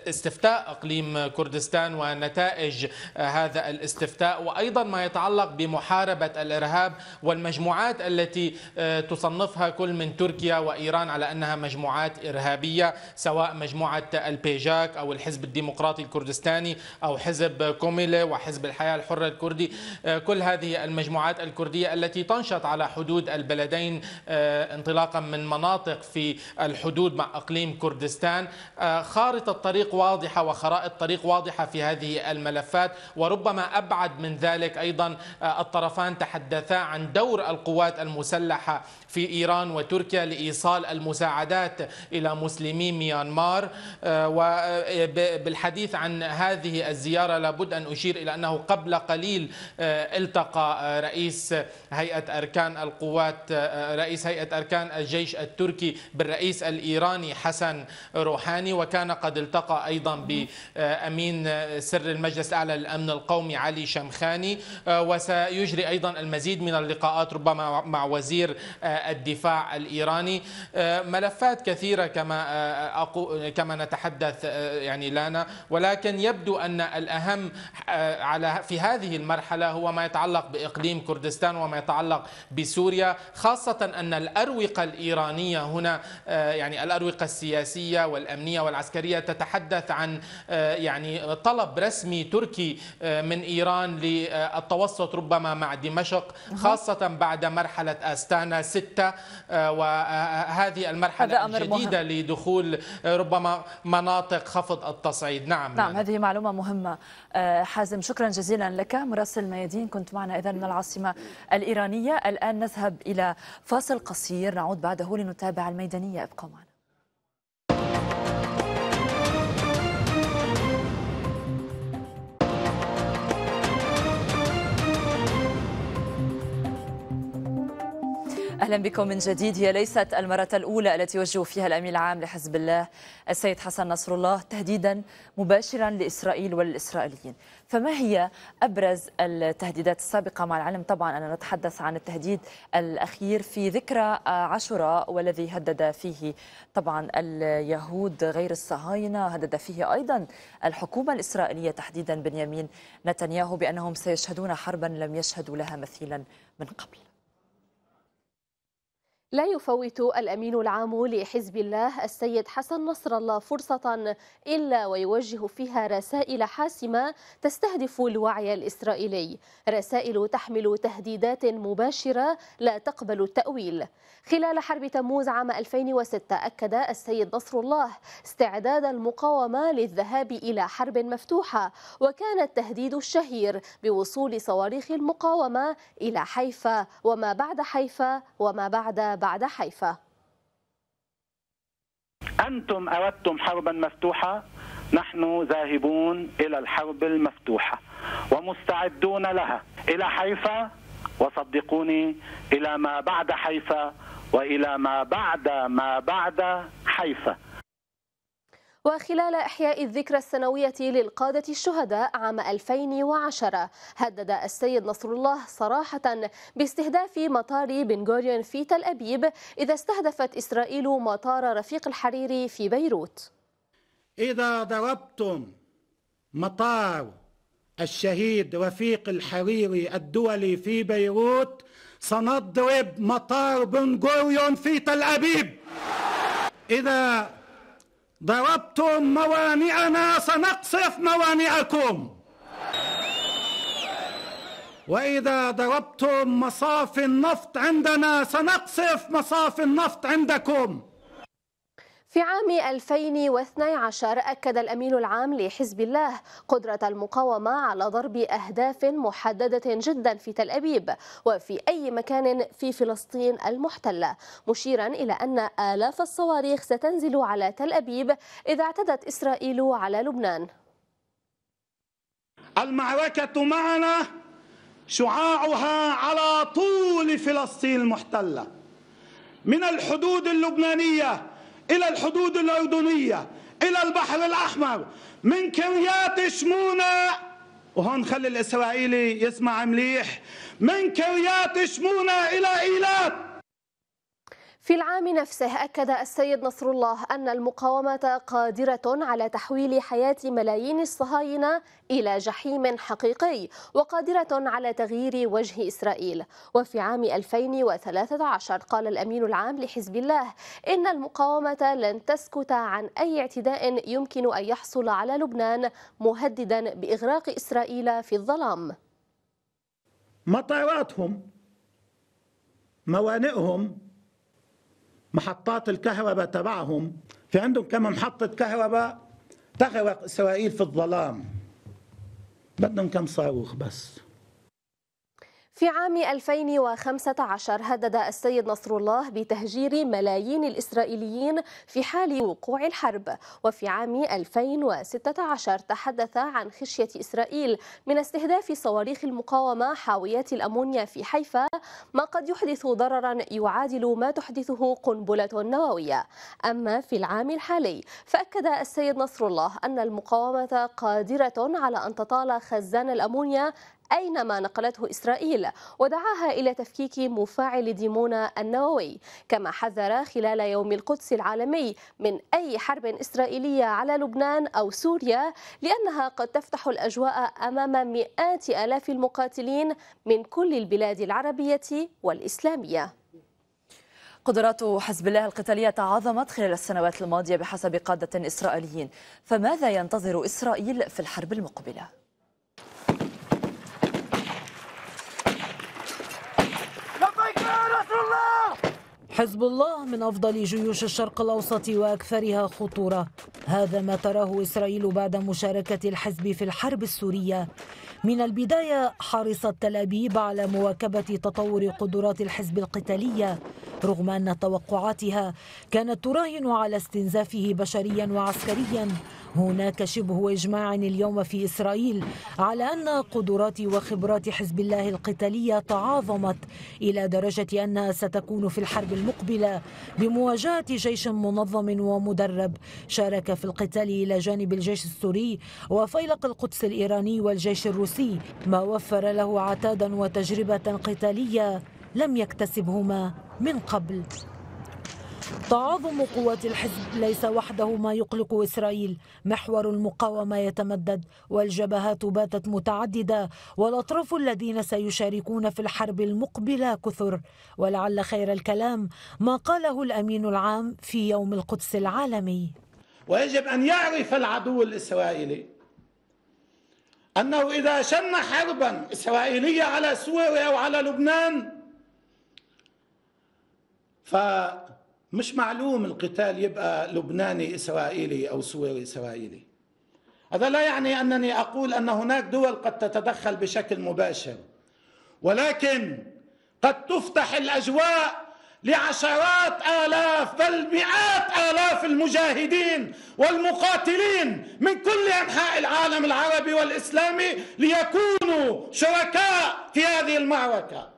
استفتاء إقليم كردستان ونتائج هذا الاستفتاء وأيضا ما يتعلق بمحاربة الإرهاب والمجموعات التي تصنفها كل من تركيا وإيران على أنها مجموعات إرهابية الكرديه سواء مجموعة البيجاك أو الحزب الديمقراطي الكردستاني أو حزب كوميلة وحزب الحياة الحرة الكردي آه، كل هذه المجموعات الكردية التي تنشط على حدود البلدين آه، انطلاقا من مناطق في الحدود مع أقليم كردستان آه، خارطة طريق واضحة وخرائط طريق واضحة في هذه الملفات وربما أبعد من ذلك أيضا الطرفان تحدثا عن دور القوات المسلحة في إيران وتركيا لإيصال المساعدات إلى مسلمين مسلمي ميانمار آه، وبالحديث آه، عن هذه الزيارة لابد أن أشير إلى أنه قبل قليل آه، التقى رئيس هيئة أركان القوات رئيس هيئة أركان الجيش التركي بالرئيس الإيراني حسن روحاني وكان قد التقى أيضا بأمين سر المجلس الأعلى للأمن القومي علي شمخاني وسيجري أيضا المزيد من اللقاءات ربما مع وزير الدفاع الإيراني ملفات كثيرة كما كما نتحدث يعني لانا ولكن يبدو أن الأهم على في هذه المرحلة هو ما يتعلق بإقليم كردستان وما يتعلق بسوريا خاصة أن الأروقة الإيرانية هنا يعني الأروقة السياسية والأمنية والعسكرية تتحدث عن يعني طلب رسمي تركي من إيران للتوسط ربما مع دمشق خاصة بعد مرحلة أستانا ستة وهذه المرحلة الجديدة لدخول دخول آه، ربما مناطق خفض التصعيد نعم نعم يعني. هذه معلومة مهمة آه، حازم شكرا جزيلا لك مراسل الميادين كنت معنا إذا من العاصمة الإيرانية الآن نذهب إلى فاصل قصير نعود بعده لنتابع الميدانية ابقوا معنا أهلا بكم من جديد هي ليست المرة الأولى التي يوجه فيها الأمين العام لحزب الله السيد حسن نصر الله تهديدا مباشرا لإسرائيل وللإسرائيليين فما هي أبرز التهديدات السابقة مع العلم طبعا أننا نتحدث عن التهديد الأخير في ذكرى عشرة والذي هدد فيه طبعا اليهود غير الصهاينة هدد فيه أيضا الحكومة الإسرائيلية تحديدا بنيامين نتنياهو بأنهم سيشهدون حربا لم يشهدوا لها مثيلا من قبل لا يفوت الأمين العام لحزب الله السيد حسن نصر الله فرصة إلا ويوجه فيها رسائل حاسمة تستهدف الوعي الإسرائيلي رسائل تحمل تهديدات مباشرة لا تقبل التأويل خلال حرب تموز عام 2006 أكد السيد نصر الله استعداد المقاومة للذهاب إلى حرب مفتوحة وكان التهديد الشهير بوصول صواريخ المقاومة إلى حيفا وما بعد حيفا وما بعد بعد حيفا أنتم أردتم حربا مفتوحة نحن ذاهبون إلى الحرب المفتوحة ومستعدون لها إلى حيفا وصدقوني إلى ما بعد حيفا وإلى ما بعد ما بعد حيفا وخلال إحياء الذكرى السنوية للقادة الشهداء عام 2010 هدد السيد نصر الله صراحة باستهداف مطار بن غوريون في تل أبيب إذا استهدفت إسرائيل مطار رفيق الحريري في بيروت إذا ضربتم مطار الشهيد رفيق الحريري الدولي في بيروت سنضرب مطار بن غوريون في تل أبيب إذا ضربتم موانعنا سنقصف موانعكم وإذا ضربتم مصاف النفط عندنا سنقصف مصاف النفط عندكم في عام 2012 أكد الأمين العام لحزب الله قدرة المقاومة على ضرب أهداف محددة جدا في تل أبيب وفي أي مكان في فلسطين المحتلة مشيرا إلى أن آلاف الصواريخ ستنزل على تل أبيب إذا اعتدت إسرائيل على لبنان المعركة معنا شعاعها على طول فلسطين المحتلة من الحدود اللبنانية إلى الحدود الأردنية إلى البحر الأحمر من كريات شمونة وهون خلي الإسرائيلي يسمع مليح من كريات شمونة إلى إيلات في العام نفسه أكد السيد نصر الله أن المقاومة قادرة على تحويل حياة ملايين الصهاينة إلى جحيم حقيقي وقادرة على تغيير وجه إسرائيل وفي عام 2013 قال الأمين العام لحزب الله إن المقاومة لن تسكت عن أي اعتداء يمكن أن يحصل على لبنان مهددا بإغراق إسرائيل في الظلام مطاراتهم موانئهم محطات الكهرباء تبعهم في عندهم كم محطة كهرباء تغرق إسرائيل في الظلام بدهم كم صاروخ بس في عام 2015 هدد السيد نصر الله بتهجير ملايين الإسرائيليين في حال وقوع الحرب وفي عام 2016 تحدث عن خشية إسرائيل من استهداف صواريخ المقاومة حاويات الأمونيا في حيفا ما قد يحدث ضررا يعادل ما تحدثه قنبلة نووية أما في العام الحالي فأكد السيد نصر الله أن المقاومة قادرة على أن تطال خزان الأمونيا أينما نقلته إسرائيل ودعاها إلى تفكيك مفاعل ديمونا النووي كما حذر خلال يوم القدس العالمي من أي حرب إسرائيلية على لبنان أو سوريا لأنها قد تفتح الأجواء أمام مئات آلاف المقاتلين من كل البلاد العربية والإسلامية قدرات حزب الله القتالية تعاظمت خلال السنوات الماضية بحسب قادة إسرائيليين فماذا ينتظر إسرائيل في الحرب المقبلة؟ حزب الله من أفضل جيوش الشرق الأوسط وأكثرها خطورة هذا ما تراه إسرائيل بعد مشاركة الحزب في الحرب السورية من البداية حرصت تل أبيب على مواكبة تطور قدرات الحزب القتالية رغم أن توقعاتها كانت تراهن على استنزافه بشريا وعسكريا هناك شبه إجماع اليوم في إسرائيل على أن قدرات وخبرات حزب الله القتالية تعاظمت إلى درجة أنها ستكون في الحرب المقبلة بمواجهة جيش منظم ومدرب شارك في القتال إلى جانب الجيش السوري وفيلق القدس الإيراني والجيش الروسي ما وفر له عتادا وتجربة قتالية لم يكتسبهما من قبل تعاظم قوات الحزب ليس وحده ما يقلق إسرائيل محور المقاومة يتمدد والجبهات باتت متعددة والأطراف الذين سيشاركون في الحرب المقبلة كثر ولعل خير الكلام ما قاله الأمين العام في يوم القدس العالمي ويجب أن يعرف العدو الإسرائيلي أنه إذا شن حربا إسرائيلية على سوريا وعلى لبنان فمش معلوم القتال يبقى لبناني إسرائيلي أو سوري إسرائيلي هذا لا يعني أنني أقول أن هناك دول قد تتدخل بشكل مباشر ولكن قد تفتح الأجواء لعشرات آلاف بل مئات آلاف المجاهدين والمقاتلين من كل أنحاء العالم العربي والإسلامي ليكونوا شركاء في هذه المعركة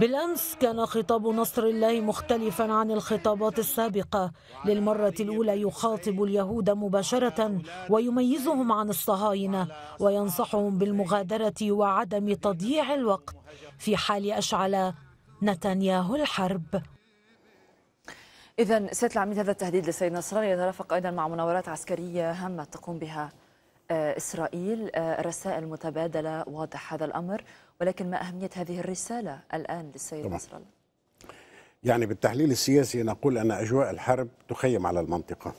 بالأمس كان خطاب نصر الله مختلفا عن الخطابات السابقة للمرة الأولى يخاطب اليهود مباشرة ويميزهم عن الصهاينة وينصحهم بالمغادرة وعدم تضييع الوقت في حال أشعل نتنياهو الحرب إذا سيد العميد هذا التهديد للسيد الله يترافق أيضا مع مناورات عسكرية هامة تقوم بها آه، إسرائيل آه، رسائل متبادلة واضح هذا الأمر ولكن ما أهمية هذه الرسالة الآن للسيد نصر الله يعني بالتحليل السياسي نقول أن أجواء الحرب تخيم على المنطقة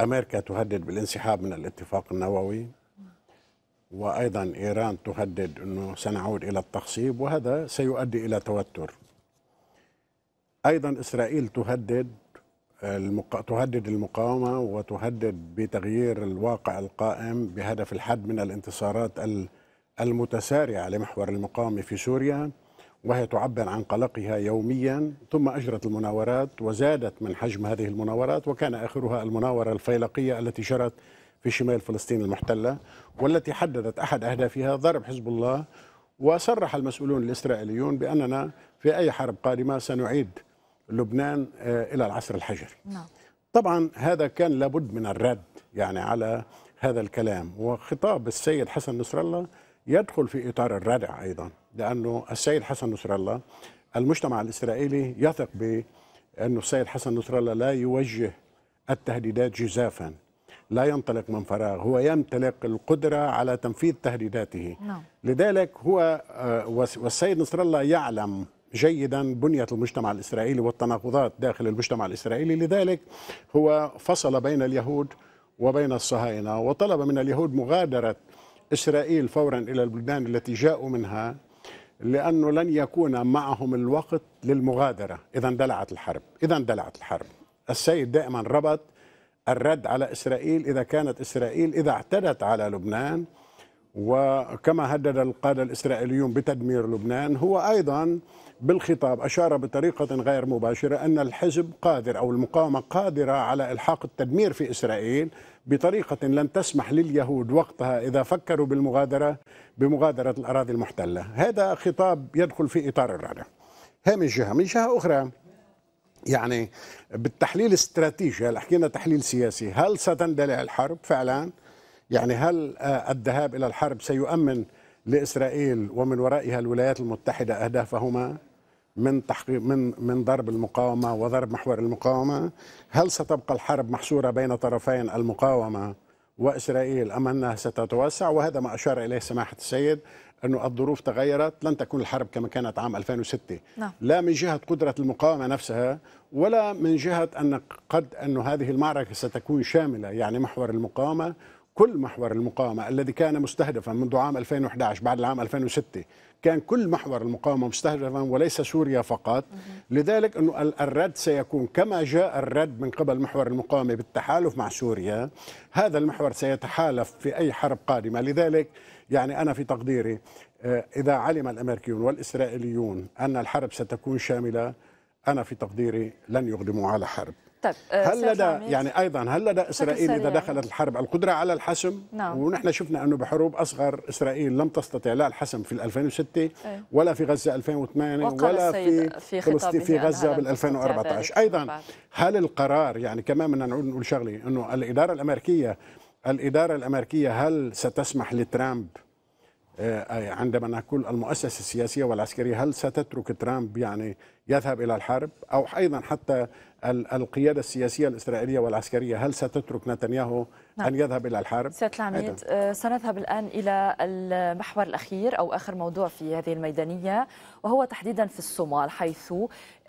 أمريكا تهدد بالانسحاب من الاتفاق النووي وأيضا إيران تهدد أنه سنعود إلى التخصيب وهذا سيؤدي إلى توتر أيضا إسرائيل تهدد المق... تهدد المقاومة وتهدد بتغيير الواقع القائم بهدف الحد من الانتصارات ال... المتسارعة لمحور المقاومة في سوريا وهي تعبر عن قلقها يوميا ثم أجرت المناورات وزادت من حجم هذه المناورات وكان آخرها المناورة الفيلقية التي جرت في شمال فلسطين المحتلة والتي حددت أحد أهدافها ضرب حزب الله وصرح المسؤولون الإسرائيليون بأننا في أي حرب قادمة سنعيد لبنان آه، إلى العصر الحجري نعم. طبعا هذا كان لابد من الرد يعني على هذا الكلام وخطاب السيد حسن نصر الله يدخل في إطار الردع أيضا لأنه السيد حسن نصر الله المجتمع الإسرائيلي يثق بأنه السيد حسن نصر الله لا يوجه التهديدات جزافا لا ينطلق من فراغ هو يمتلك القدرة على تنفيذ تهديداته نعم. لذلك هو آه، والسيد نصر الله يعلم جيدا بنية المجتمع الإسرائيلي والتناقضات داخل المجتمع الإسرائيلي لذلك هو فصل بين اليهود وبين الصهاينة وطلب من اليهود مغادرة إسرائيل فورا إلى البلدان التي جاءوا منها لأنه لن يكون معهم الوقت للمغادرة إذا اندلعت الحرب إذا اندلعت الحرب السيد دائما ربط الرد على إسرائيل إذا كانت إسرائيل إذا اعتدت على لبنان وكما هدد القادة الإسرائيليون بتدمير لبنان هو أيضا بالخطاب أشار بطريقة غير مباشرة أن الحزب قادر أو المقاومة قادرة على إلحاق التدمير في إسرائيل بطريقة لن تسمح لليهود وقتها إذا فكروا بالمغادرة بمغادرة الأراضي المحتلة هذا خطاب يدخل في إطار الرعدة هي من جهة من جهة أخرى يعني بالتحليل الاستراتيجي هل حكينا تحليل سياسي هل ستندلع الحرب فعلا يعني هل آه، الذهاب إلى الحرب سيؤمن لإسرائيل ومن ورائها الولايات المتحدة أهدافهما من تحقيق من من ضرب المقاومه وضرب محور المقاومه هل ستبقى الحرب محصوره بين طرفين المقاومه واسرائيل ام انها ستتوسع وهذا ما اشار اليه سماحه السيد انه الظروف تغيرت لن تكون الحرب كما كانت عام 2006 نعم. لا من جهه قدره المقاومه نفسها ولا من جهه ان قد انه هذه المعركه ستكون شامله يعني محور المقاومه كل محور المقاومه الذي كان مستهدفا منذ عام 2011 بعد العام 2006 كان كل محور المقاومة مستهدفا وليس سوريا فقط لذلك أنه الرد سيكون كما جاء الرد من قبل محور المقاومة بالتحالف مع سوريا هذا المحور سيتحالف في أي حرب قادمة لذلك يعني أنا في تقديري آه، إذا علم الأمريكيون والإسرائيليون أن الحرب ستكون شاملة أنا في تقديري لن يقدموا على حرب طيب آه، هل لدى يعني ايضا هل لدى اسرائيل اذا دخلت الحرب القدره على الحسم نعم. ونحن شفنا انه بحروب اصغر اسرائيل لم تستطع لا الحسم في 2006 إيه. ولا في غزه 2008 ولا في في, في غزه بال 2014 ايضا هل القرار يعني كمان بدنا نعود نقول شغله انه الاداره الامريكيه الاداره الامريكيه هل ستسمح لترامب آه، عندما نقول المؤسسه السياسيه والعسكريه هل ستترك ترامب يعني يذهب الى الحرب او ايضا حتى القيادة السياسية الإسرائيلية والعسكرية هل ستترك نتنياهو نعم. أن يذهب إلى الحرب؟ سيادة العميد أيضاً. آه، سنذهب الآن إلى المحور الأخير أو آخر موضوع في هذه الميدانية وهو تحديدا في الصومال حيث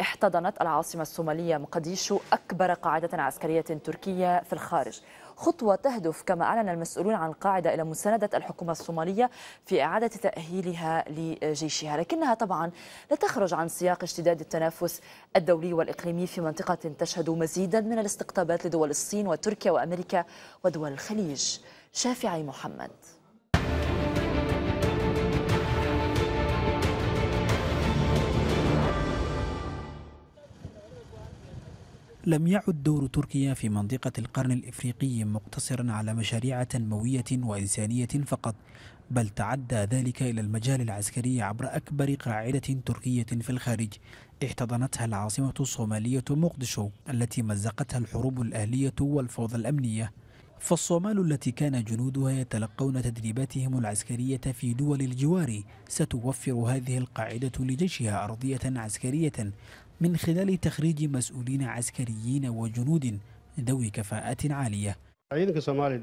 احتضنت العاصمة الصومالية مقديشو أكبر قاعدة عسكرية تركية في الخارج خطوة تهدف كما أعلن المسؤولون عن القاعدة إلى مساندة الحكومة الصومالية في إعادة تأهيلها لجيشها لكنها طبعا لا تخرج عن سياق اشتداد التنافس الدولي والإقليمي في منطقة تشهد مزيدا من الاستقطابات لدول الصين وتركيا وأمريكا ودول الخليج شافعي محمد لم يعد دور تركيا في منطقة القرن الإفريقي مقتصرا على مشاريع تنموية وإنسانية فقط بل تعدى ذلك إلى المجال العسكري عبر أكبر قاعدة تركية في الخارج احتضنتها العاصمة الصومالية مقدشو التي مزقتها الحروب الأهلية والفوضى الأمنية فالصومال التي كان جنودها يتلقون تدريباتهم العسكرية في دول الجوار ستوفر هذه القاعدة لجيشها أرضية عسكرية من خلال تخريج مسؤولين عسكريين وجنود ذوي كفاءات عالية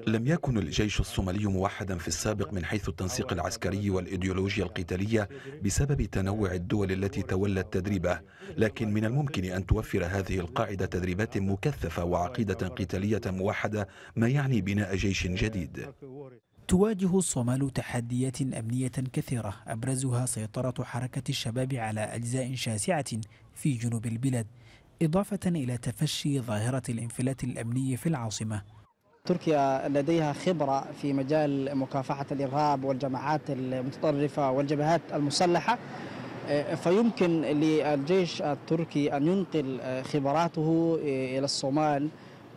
لم يكن الجيش الصومالي موحدا في السابق من حيث التنسيق العسكري والإيديولوجيا القتالية بسبب تنوع الدول التي تولت تدريبه لكن من الممكن أن توفر هذه القاعدة تدريبات مكثفة وعقيدة قتالية موحدة ما يعني بناء جيش جديد تواجه الصومال تحديات أمنية كثيرة أبرزها سيطرة حركة الشباب على أجزاء شاسعة في جنوب البلاد إضافة إلى تفشي ظاهرة الانفلات الأمني في العاصمة تركيا لديها خبرة في مجال مكافحة الإرهاب والجماعات المتطرفة والجبهات المسلحة آه، فيمكن للجيش التركي أن ينقل آه، خبراته آه، إلى الصومال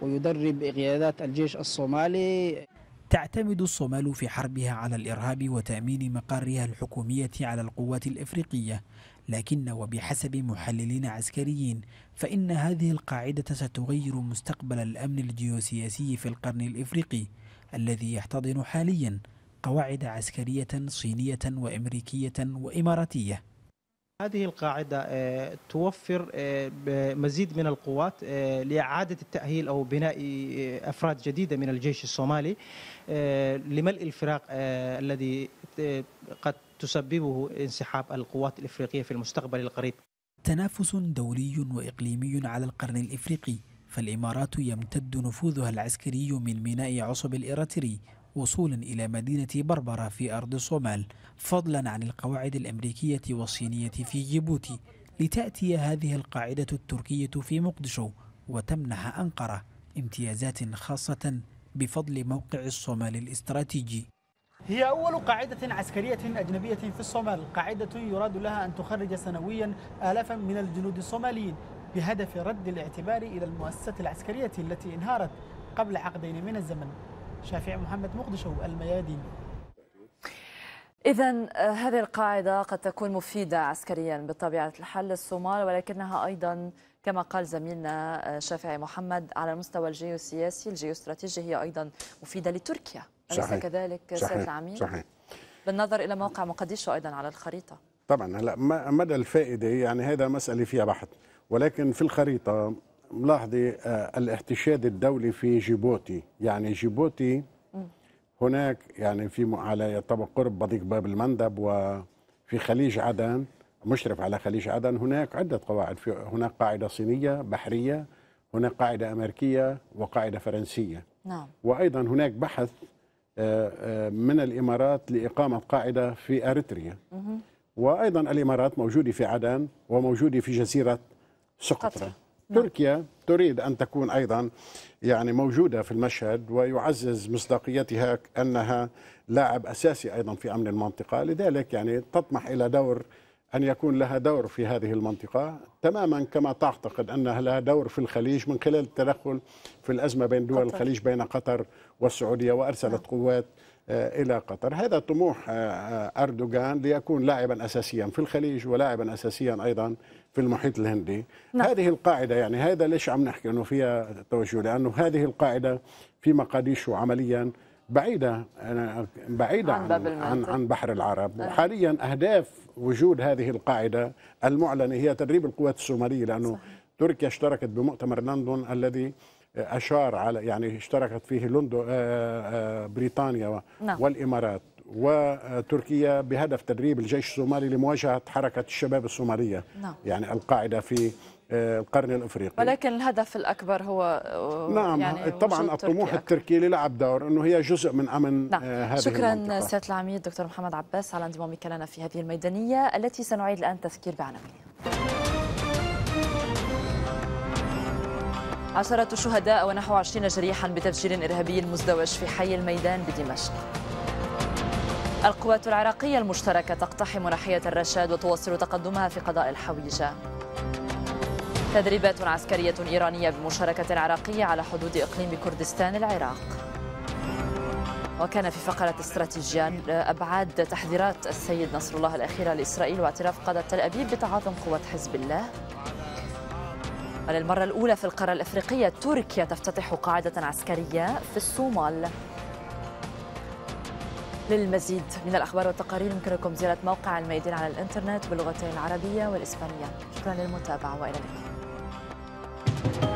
ويدرب قيادات الجيش الصومالي تعتمد الصومال في حربها على الإرهاب وتأمين مقرها الحكومية على القوات الإفريقية لكن وبحسب محللين عسكريين فإن هذه القاعدة ستغير مستقبل الأمن الجيوسياسي في القرن الإفريقي الذي يحتضن حاليا قواعد عسكرية صينية وأمريكية وإماراتية هذه القاعدة آه، توفر آه، مزيد من القوات آه، لإعادة التأهيل أو بناء أفراد جديدة من الجيش الصومالي لملء الفراغ الذي قد تسببه انسحاب القوات الإفريقية في المستقبل القريب تنافس دولي وإقليمي على القرن الإفريقي فالإمارات يمتد نفوذها العسكري من ميناء عصب الإراتري وصولا إلى مدينة بربرة في أرض الصومال فضلا عن القواعد الأمريكية والصينية في جيبوتي لتأتي هذه القاعدة التركية في مقدشو وتمنح أنقرة امتيازات خاصة بفضل موقع الصومال الاستراتيجي هي أول قاعدة عسكرية أجنبية في الصومال قاعدة يراد لها أن تخرج سنويا آلافا من الجنود الصوماليين بهدف رد الاعتبار إلى المؤسسة العسكرية التي انهارت قبل عقدين من الزمن شافع محمد مقدشو الميادين إذا آه، هذه القاعدة قد تكون مفيدة عسكريا بطبيعة الحل الصومال ولكنها أيضا كما قال زميلنا آه، شافعي محمد على المستوى الجيوسياسي الجيوستراتيجي هي أيضا مفيدة لتركيا أليس كذلك سيد العميد؟ صحيح بالنظر إلى موقع مقديشو أيضا على الخريطة طبعا هلا مدى الفائدة يعني هذا مسألة فيها بحث ولكن في الخريطة ملاحظي آه، الاحتشاد الدولي في جيبوتي يعني جيبوتي هناك يعني في على طبق قرب بضيق باب المندب وفي خليج عدن مشرف على خليج عدن هناك عدة قواعد في هناك قاعدة صينية بحرية هناك قاعدة أمريكية وقاعدة فرنسية نعم. وأيضا هناك بحث آه، آه، من الإمارات لإقامة قاعدة في أريتريا وأيضا الإمارات موجودة في عدن وموجودة في جزيرة سقطرة نعم. تركيا تريد أن تكون أيضا يعني موجودة في المشهد ويعزز مصداقيتها أنها لاعب أساسي أيضا في أمن المنطقة لذلك يعني تطمح إلى دور أن يكون لها دور في هذه المنطقة تماما كما تعتقد أنها لها دور في الخليج من خلال التدخل في الأزمة بين دول قطر. الخليج بين قطر والسعودية وأرسلت نعم. قوات آه، إلى قطر هذا طموح آه، آه، أردوغان ليكون لاعبا أساسيا في الخليج ولاعبا أساسيا أيضا في المحيط الهندي نعم. هذه القاعدة يعني هذا ليش عم نحكي أنه فيها توجه لأنه هذه القاعدة في مقاديش عمليا بعيدة بعيدة عن عن, عن, بحر العرب نعم. وحاليا أهداف وجود هذه القاعدة المعلنة هي تدريب القوات الصوماليه لأنه صحيح. تركيا اشتركت بمؤتمر لندن الذي أشار على يعني اشتركت فيه لندن آه، آه، آه، بريطانيا نعم. والإمارات وتركيا بهدف تدريب الجيش الصومالي لمواجهة حركة الشباب الصومالية نعم. يعني القاعدة في آه، القرن الافريقي ولكن الهدف الاكبر هو آه، نعم يعني طبعا الطموح التركي للعب دور انه هي جزء من امن آه، نعم. هذه شكرا سياده العميد دكتور محمد عباس على انضمامك لنا في هذه الميدانيه التي سنعيد الان تذكير بعناوينها عشرة شهداء ونحو عشرين جريحا بتفجير إرهابي مزدوج في حي الميدان بدمشق القوات العراقية المشتركة تقتحم ناحية الرشاد وتواصل تقدمها في قضاء الحويجة تدريبات عسكرية إيرانية بمشاركة عراقية على حدود إقليم كردستان العراق وكان في فقرة استراتيجيا أبعاد تحذيرات السيد نصر الله الأخيرة لإسرائيل واعتراف قادة تل أبيب بتعاظم قوات حزب الله وللمرة الأولى في القارة الأفريقية تركيا تفتتح قاعدة عسكرية في الصومال للمزيد من الأخبار والتقارير يمكنكم زيارة موقع الميدان على الإنترنت باللغتين العربية والإسبانية شكرا للمتابعة وإلى اللقاء